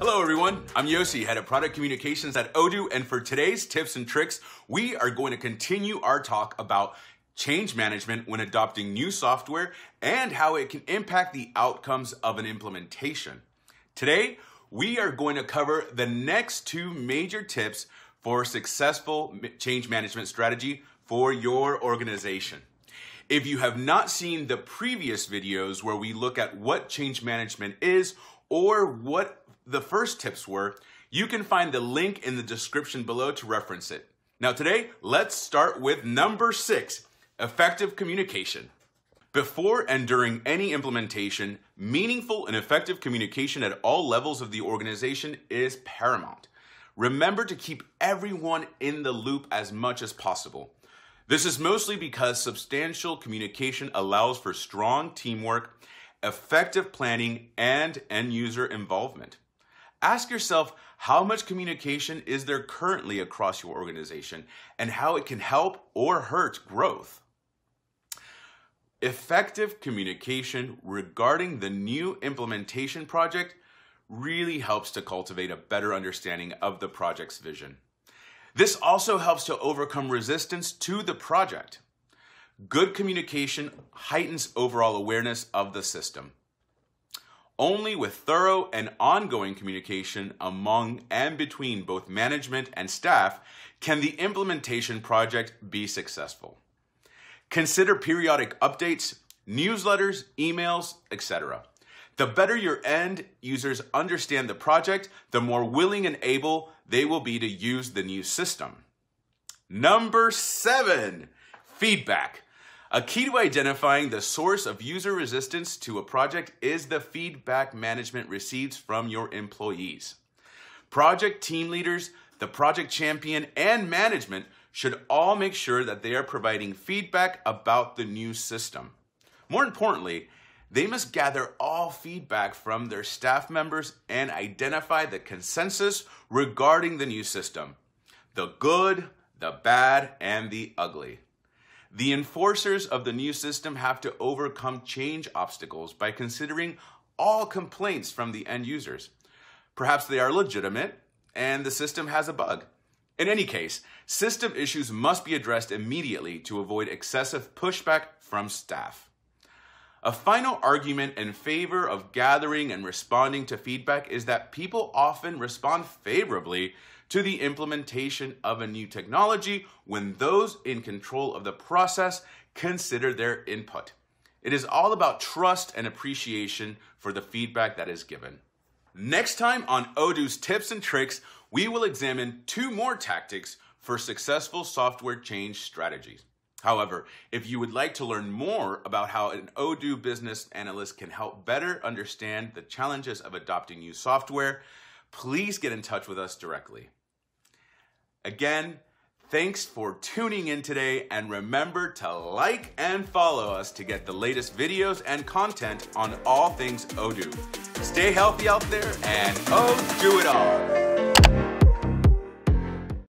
Hello everyone, I'm Yossi, head of product communications at Odoo, and for today's tips and tricks, we are going to continue our talk about change management when adopting new software and how it can impact the outcomes of an implementation. Today, we are going to cover the next two major tips for successful change management strategy for your organization. If you have not seen the previous videos where we look at what change management is or what the first tips were, you can find the link in the description below to reference it. Now today, let's start with number six, effective communication. Before and during any implementation, meaningful and effective communication at all levels of the organization is paramount. Remember to keep everyone in the loop as much as possible. This is mostly because substantial communication allows for strong teamwork, effective planning, and end user involvement. Ask yourself how much communication is there currently across your organization and how it can help or hurt growth. Effective communication regarding the new implementation project really helps to cultivate a better understanding of the project's vision. This also helps to overcome resistance to the project. Good communication heightens overall awareness of the system. Only with thorough and ongoing communication among and between both management and staff can the implementation project be successful. Consider periodic updates, newsletters, emails, etc. The better your end users understand the project, the more willing and able they will be to use the new system. Number seven, feedback. A key to identifying the source of user resistance to a project is the feedback management receives from your employees. Project team leaders, the project champion, and management should all make sure that they are providing feedback about the new system. More importantly, they must gather all feedback from their staff members and identify the consensus regarding the new system the good, the bad, and the ugly. The enforcers of the new system have to overcome change obstacles by considering all complaints from the end users. Perhaps they are legitimate and the system has a bug. In any case, system issues must be addressed immediately to avoid excessive pushback from staff. A final argument in favor of gathering and responding to feedback is that people often respond favorably to the implementation of a new technology when those in control of the process consider their input. It is all about trust and appreciation for the feedback that is given. Next time on Odoo's Tips and Tricks, we will examine two more tactics for successful software change strategies. However, if you would like to learn more about how an Odoo business analyst can help better understand the challenges of adopting new software, please get in touch with us directly. Again, thanks for tuning in today and remember to like and follow us to get the latest videos and content on all things Odoo. Stay healthy out there and Odoo it all.